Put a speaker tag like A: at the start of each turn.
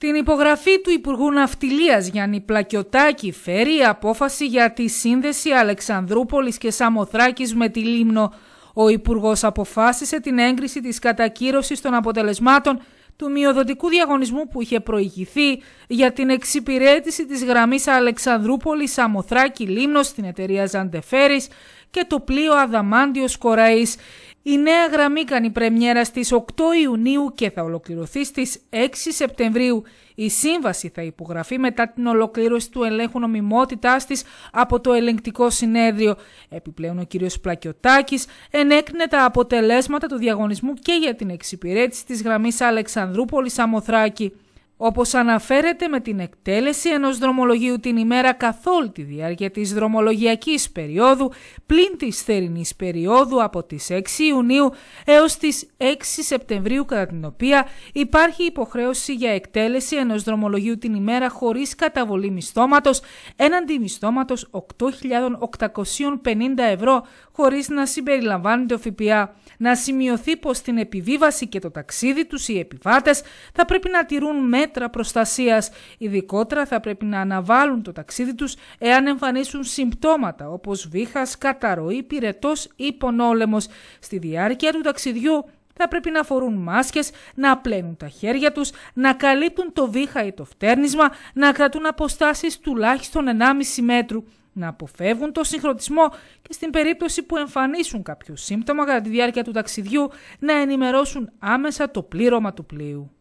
A: Την υπογραφή του Υπουργού Ναυτιλίας Γιάννη Πλακιωτάκη φέρει η απόφαση για τη σύνδεση Αλεξανδρούπολης και Σαμοθράκης με τη Λίμνο. Ο Υπουργός αποφάσισε την έγκριση της κατακύρωσης των αποτελεσμάτων του μειοδοτικού διαγωνισμού που είχε προηγηθεί για την εξυπηρέτηση της γραμμής αλεξανδρουπολη Σαμοθράκη Λίμνος στην εταιρεία Ζαντεφέρης και το πλοίο Αδαμάντιος Κοραής. Η νέα γραμμή κάνει πρεμιέρα στις 8 Ιουνίου και θα ολοκληρωθεί στις 6 Σεπτεμβρίου. Η σύμβαση θα υπογραφεί μετά την ολοκλήρωση του ελέγχου νομιμότητάς της από το ελεγκτικό συνέδριο. Επιπλέον ο κ. Πλακιωτάκης ενέκρινε τα αποτελέσματα του διαγωνισμού και για την εξυπηρέτηση της γραμμής Αλεξανδρούπολης-Αμοθράκη όπως αναφέρεται με την εκτέλεση ενός δρομολογίου την ημέρα καθ' όλη τη διάρκεια της δρομολογιακής περίοδου πλην της θερινής περίοδου από τις 6 Ιουνίου έως τις 6 Σεπτεμβρίου κατά την οποία υπάρχει υποχρέωση για εκτέλεση ενός δρομολογίου την ημέρα χωρίς καταβολή μισθώματος έναντι μισθώματος 8.850 ευρώ χωρίς να συμπεριλαμβάνεται ο ΦΠΑ. Να σημειωθεί πως την επιβίβαση και το ταξίδι τους οι επιβάτες θα πρέπει να τηρούν μέτρα μέτρα προστασίας. Ειδικότερα θα πρέπει να αναβάλουν το ταξίδι τους εάν εμφανίσουν συμπτώματα όπως βήχας, καταρροή, πυρετός ή πονόλεμος. Στη διάρκεια του ταξιδιού θα πρέπει να φορούν μάσκες, να πλένουν τα χέρια τους, να καλύπτουν το βήχα ή το φτέρνισμα, να κρατούν αποστάσεις τουλάχιστον 1,5 μέτρου να αποφεύγουν το συγχρονισμό και στην περίπτωση που εμφανίσουν κάποιο σύμπτωμα κατά τη διάρκεια του ταξιδιού να ενημερώσουν άμεσα το πλήρωμα του πλοίου.